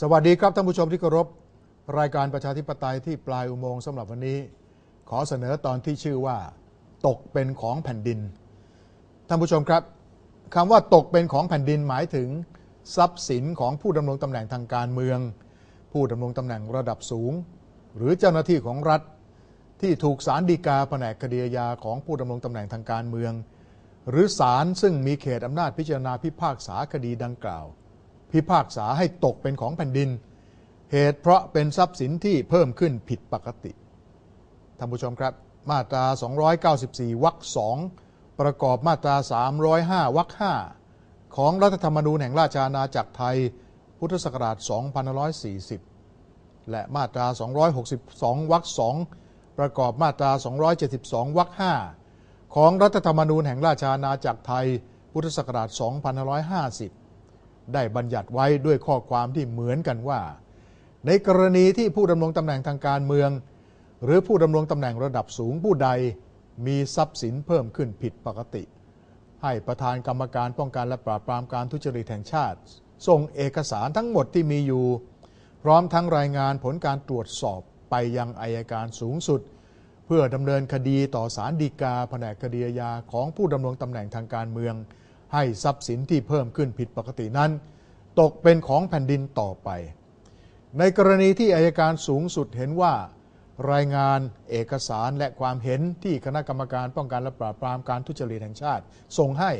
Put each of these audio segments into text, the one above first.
สวัสดีครับ ท่านผู้ชมที่เคารพรายการประชาธิปไตยที่ปลายอุโมงค์สำหรับวันนี้ ขอเสนอตอนที่ชื่อว่าตกเป็นของแผ่นดินท่านผู้ชมครับคำว่าตกเป็นของแผ่นดินหมายถึง ทรัพย์สินของผู้ดำรงตำแหน่งทางการเมือง ผู้ดำรงตำแหน่งระดับสูง หรือเจ้าหน้าที่ของรัฐ ที่ถูกศาลฎีกาแผนกคดียาของผู้ดำรงตำแหน่งทางการเมือง หรือศาลซึ่งมีเขตอำนาจพิจารณาพิพากษาคดีดังกล่าวพิพากษาให้ตกเป็นของแผ่นดิน เหตุเพราะเป็นทรัพย์สินที่เพิ่มขึ้นผิดปกติท่านผู้ชมครับ มาตรา 294วรรคสอง ประกอบมาตรา 305วรรคห้า ของรัฐธรรมนูญแห่งราชอาณาจักรไทย พุทธศักราช2540และมาตรา 262วรรคสอง ประกอบมาตรา 272วรรคห้า ของรัฐธรรมนูญแห่งราชอาณาจักรไทย พุทธศักราช 2550ได้บัญญัติไว้ด้วยข้อความที่เหมือนกันว่า ในกรณีที่ผู้ดำรงตำแหน่งทางการเมือง หรือผู้ดำรงตำแหน่งระดับสูงผู้ใด มีทรัพย์สินเพิ่มขึ้นผิดปกติ ให้ประธานกรรมการป้องกันและปราบปรามการทุจริตแห่งชาติ ส่งเอกสารทั้งหมดที่มีอยู่ พร้อมทั้งรายงานผลการตรวจสอบไปยังอายการสูงสุด เพื่อดำเนินคดีต่อศาลฎีกาแผนกคดียาของผู้ดำรงตำแหน่งทางการเมืองให้ทรัพย์สินที่เพิ่มขึ้นผิดปกตินั้น ตกเป็นของแผ่นดินต่อไป ในกรณีที่อายการสูงสุดเห็นว่า รายงานเอกสารและความเห็นที่คณะกรรมการป้องกันและปราบปรามการทุจริตแห่งชาติ ส่งให้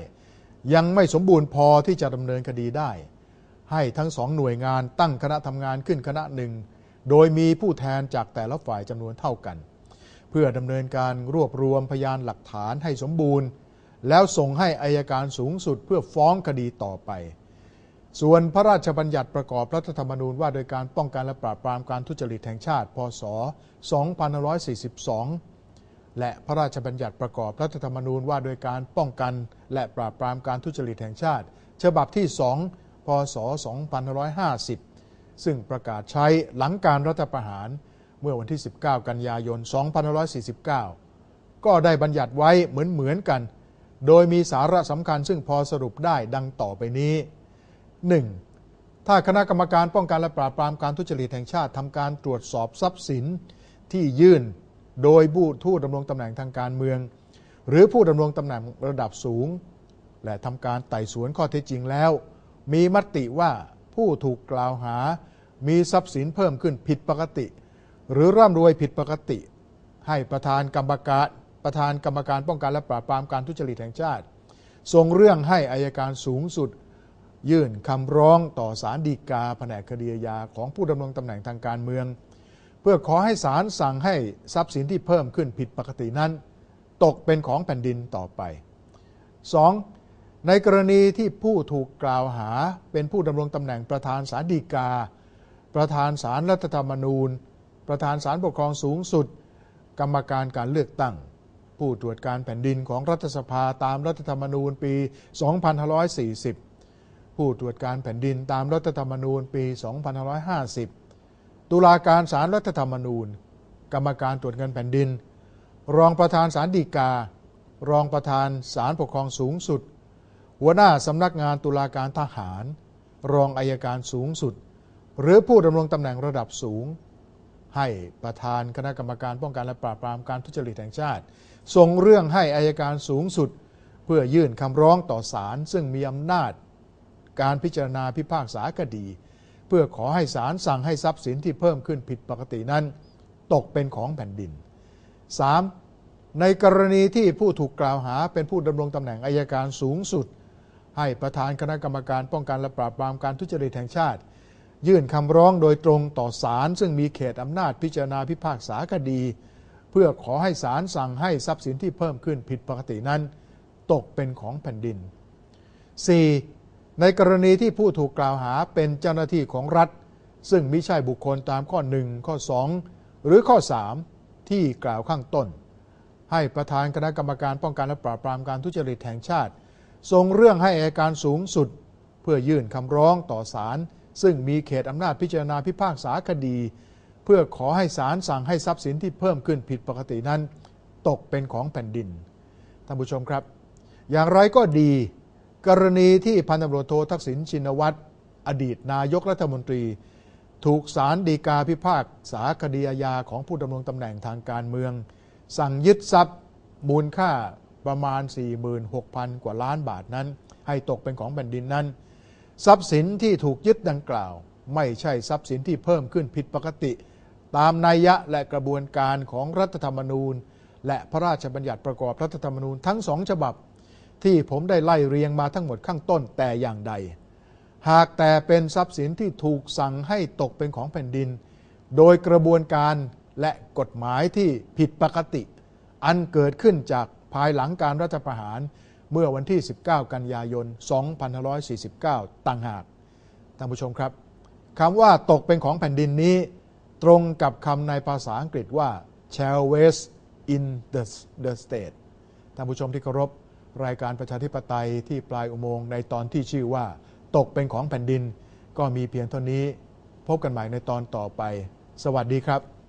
ยังไม่สมบูรณ์พอที่จะดำเนินคดีได้ ให้ทั้งสองหน่วยงานตั้งคณะทำงานขึ้นคณะหนึ่ง โดยมีผู้แทนจากแต่ละฝ่ายจำนวนเท่ากัน เพื่อดำเนินการรวบรวมพยานหลักฐานให้สมบูรณ์แล้วส่งให้อายการสูงสุดเพื่อฟ้องคดีต่อไป ส่วนพระราชบัญญัติประกอบรัฐธรรมนูญว่าโดยการป้องกันและปราบปรามการทุจริตแห่งชาติ พศ 2542 และพระราชบัญญัติประกอบรัฐธรรมนูญว่าโดยการป้องกันและปราบปรามการทุจริตแห่งชาติฉบับที่ 2 พศ 2550 ซึ่งประกาศใช้หลังการรัฐประหารเมื่อวันที่ 19 กันยายน 2549 ก็ได้บัญญัติไว้เหมือนๆกันโดยมีสาระสำคัญซึ่งพอสรุปได้ดังต่อไปนี้ 1. ถ้าคณะกรรมการป้องกันและปราบปรามการทุจริตแห่งชาติทำการตรวจสอบทรัพย์สินที่ยื่นโดยบูทูตดำรงตำแหน่งทางการเมือง หรือผู้ดำรงตำแหน่งระดับสูง และทำการไต่สวนข้อเท็จจริงแล้ว มีมติว่าผู้ถูกกล่าวหา มีทรัพย์สินเพิ่มขึ้นผิดปกติ หรือร่ำรวยผิดปกติ ให้ประธานกรรมการประธานกรรมการป้องกันและปราบปรามการทุจริตแห่งชาติส่งเรื่องให้อายการสูงสุด ยื่นคำร้องต่อศาลฎีกา แผนกคดียาของผู้ดำรงตำแหน่งทางการเมือง เพื่อขอให้ศาลสั่งให้ทรัพย์สินที่เพิ่มขึ้นผิดปกตินั้น ตกเป็นของแผ่นดินต่อไป 2. ในกรณีที่ผู้ถูกกล่าวหาเป็นผู้ดำรงตำแหน่งประธานศาลฎีกา ประธานศาลรัฐธรรมนูญ ประธานศาลปกครองสูงสุด กรรมการการเลือกตั้งผู้ตรวจการแผ่นดินของรัฐสภาตามรัฐธรรมนูญปี 2540 ผู้ตรวจการแผ่นดินตามรัฐธรรมนูญปี 2550 ตุลาการศาลรัฐธรรมนูญ กรรมการตรวจเงินแผ่นดิน รองประธานศาลฎีกา รองประธานศาลปกครองสูงสุด หัวหน้าสำนักงานตุลาการทหาร รองอายการสูงสุด หรือผู้ดำรงตำแหน่งระดับสูงให้ประธานคณะกรรมการป้องกันและปราบ ปรามการ ทุจริตแห่งชาติ ส่งเรื่องให้อายการสูงสุด เพื่อยื่นคำร้องต่อศาลซึ่งมีอำนาจ การพิจารณา พิพากษาคดี เพื่อขอให้ศาลสั่งให้ทรัพย์สินที่เพิ่มขึ้นผิดปกตินั้น ตกเป็นของแผ่นดิน 3. ในกรณีที่ผู้ถูกกล่าวหาเป็นผู้ดำรงตำแหน่งอายการสูงสุด ให้ประธานคณะกรรมการป้องกันและปราบปรามการทุจริตแห่งชาติยื่นคำร้องโดยตรงต่อศาลซึ่งมีเขตอำนาจพิจารณาพิพากษาคดี เพื่อขอให้ศาลสั่งให้ทรัพย์สินที่เพิ่มขึ้นผิดปกตินั้น ตกเป็นของแผ่นดิน 4. ในกรณีที่ผู้ถูกกล่าวหาเป็นเจ้าหน้าที่ของรัฐ ซึ่งมิใช่บุคคลตามข้อ 1 ข้อ 2 หรือข้อ 3 ที่กล่าวข้างต้น ให้ประธานคณะกรรมการป้องกันและปราบปรามการทุจริตแห่งชาติส่งเรื่องให้อัยการสูงสุด เพื่อยื่นคำร้องต่อศาลซึ่งมีเขตอำนาจพิจารณาพิพากษาคดี เพื่อขอให้ศาลสั่งให้ทรัพย์สินที่เพิ่มขึ้นผิดปกตินั้น ตกเป็นของแผ่นดิน ท่านผู้ชมครับ อย่างไรก็ดี กรณีที่พันตำรวจโททักษิณชินวัตรอดีตนายกรัฐมนตรี ถูกศาลฎีกาพิพากษาคดีอาญา ของผู้ดำรงตำแหน่งทางการเมือง สั่งยึดทรัพย์มูลค่าประมาณ 46,000 กว่าล้านบาทนั้น ให้ตกเป็นของแผ่นดินนั้นทรัพย์สินที่ถูกยึดดังกล่าว ไม่ใช่ทรัพย์สินที่เพิ่มขึ้นผิดปกติ ตามนัยยะและกระบวนการของรัฐธรรมนูญ และพระราชบัญญัติประกอบรัฐธรรมนูญทั้งสองฉบับที่ผมได้ไล่เรียงมาทั้งหมดข้างต้นแต่อย่างใด หากแต่เป็นทรัพย์สินที่ถูกสั่งให้ตกเป็นของแผ่นดิน โดยกระบวนการและกฎหมายที่ผิดปกติ อันเกิดขึ้นจากภายหลังการรัฐประหารเมื่อวันที่ 19 กันยายน 2549ต่างหาก ท่านผู้ชมครับ คำว่าตกเป็นของแผ่นดินนี้ ตรงกับคำในภาษาอังกฤษว่า shall w a s t in the, the state ท่านผู้ชมที่เคารพรายการประชาธิปไตยที่ปลายอุโมงค์ในตอนที่ชื่อว่า ตกเป็นของแผ่นดินก็มีเพียงเท่านี้พบกันใหม่ในตอนต่อไป สวัสดีครับ